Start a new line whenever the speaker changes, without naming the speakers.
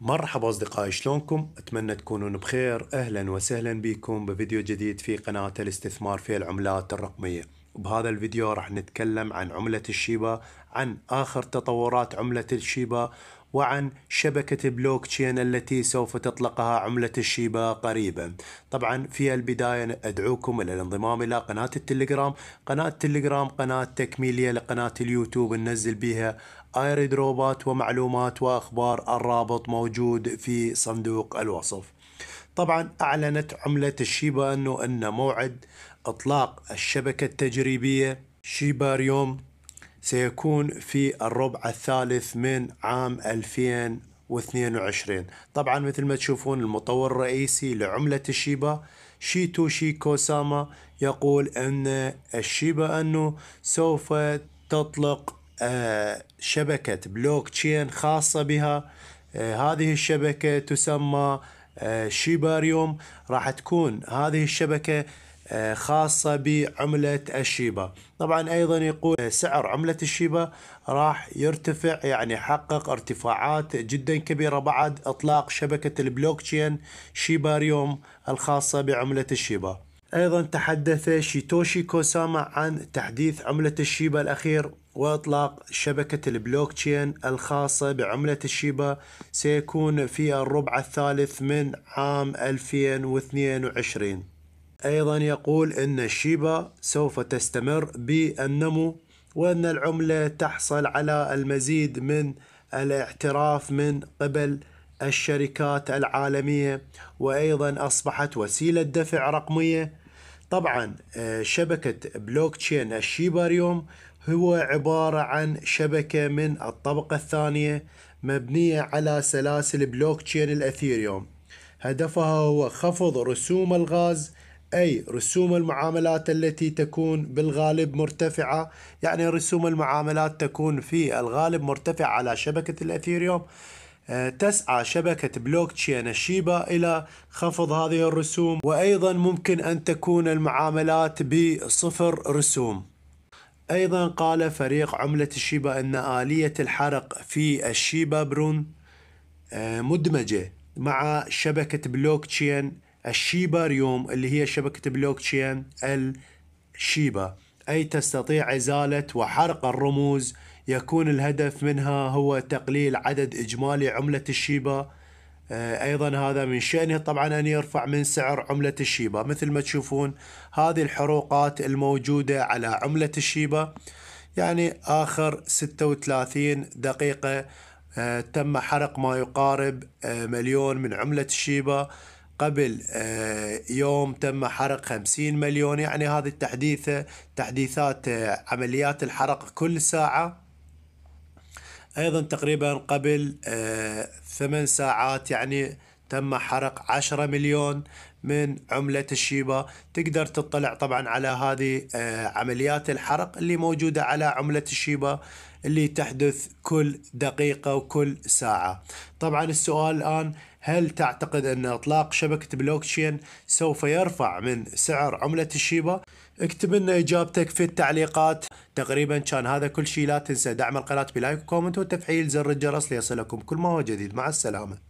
مرحبا أصدقائي شلونكم؟ أتمنى تكونون بخير أهلا وسهلا بكم بفيديو جديد في قناة الاستثمار في العملات الرقمية بهذا الفيديو راح نتكلم عن عملة الشيبا عن آخر تطورات عملة الشيبا وعن شبكة بلوك تشين التي سوف تطلقها عملة الشيبا قريبا طبعا في البداية أدعوكم إلى الانضمام إلى قناة التليجرام قناة التليجرام قناة تكميلية لقناة اليوتيوب ننزل بها ايردروبات ومعلومات وأخبار الرابط موجود في صندوق الوصف طبعا أعلنت عملة الشيبا أنه أن موعد إطلاق الشبكة التجريبية شيباريوم سيكون في الربع الثالث من عام 2022 طبعا مثل ما تشوفون المطور الرئيسي لعملة الشيبا شيتوشي كوساما يقول أن الشيبا أنه سوف تطلق آه، شبكة بلوك تشين خاصة بها آه، هذه الشبكة تسمى آه، شيباريوم راح تكون هذه الشبكة آه، خاصة بعملة الشيبة طبعا أيضا يقول آه، سعر عملة الشيبة راح يرتفع يعني حقق ارتفاعات جدا كبيرة بعد إطلاق شبكة البلوكتشين شيباريوم الخاصة بعملة الشيبة أيضا تحدث شيتوشي كوساما عن تحديث عملة الشيبة الأخير وإطلاق شبكة البلوكتشين الخاصة بعملة الشيبا سيكون في الربع الثالث من عام 2022 أيضا يقول أن الشيبا سوف تستمر بالنمو وأن العملة تحصل على المزيد من الاعتراف من قبل الشركات العالمية وأيضا أصبحت وسيلة دفع رقمية طبعا آه، شبكة بلوك تشين الشيبا اليوم هو عبارة عن شبكة من الطبقة الثانية مبنية على سلاسل بلوك تشين الأثيريوم هدفها هو خفض رسوم الغاز أي رسوم المعاملات التي تكون بالغالب مرتفعة يعني رسوم المعاملات تكون في الغالب مرتفعة على شبكة الأثيريوم آه، تسعى شبكة بلوك تشين الشيبا إلى خفض هذه الرسوم وأيضا ممكن أن تكون المعاملات بصفر رسوم أيضا قال فريق عملة الشيبا أن آلية الحرق في الشيبا برون آه، مدمجة مع شبكة بلوك تشين الشيباريوم اللي هي شبكة بلوك تشين الشيبا أي تستطيع إزالة وحرق الرموز يكون الهدف منها هو تقليل عدد إجمالي عملة الشيبا آه، أيضا هذا من شأنه طبعا أن يرفع من سعر عملة الشيبا مثل ما تشوفون هذه الحروقات الموجودة على عملة الشيبا يعني آخر 36 دقيقة آه، تم حرق ما يقارب آه، مليون من عملة الشيبا قبل آه، يوم تم حرق 50 مليون يعني هذه التحديثة تحديثات آه، عمليات الحرق كل ساعة أيضا تقريبا قبل آه، ثمان ساعات يعني تم حرق 10 مليون من عملة الشيبا تقدر تطلع طبعا على هذه عمليات الحرق اللي موجودة على عملة الشيبا اللي تحدث كل دقيقة وكل ساعة طبعا السؤال الآن هل تعتقد أن إطلاق شبكة بلوكتشين سوف يرفع من سعر عملة الشيبا؟ اكتب لنا إجابتك في التعليقات تقريبا كان هذا كل شيء لا تنسى دعم القناة بلايك وكومنت وتفعيل زر الجرس ليصلكم كل ما هو جديد مع السلامة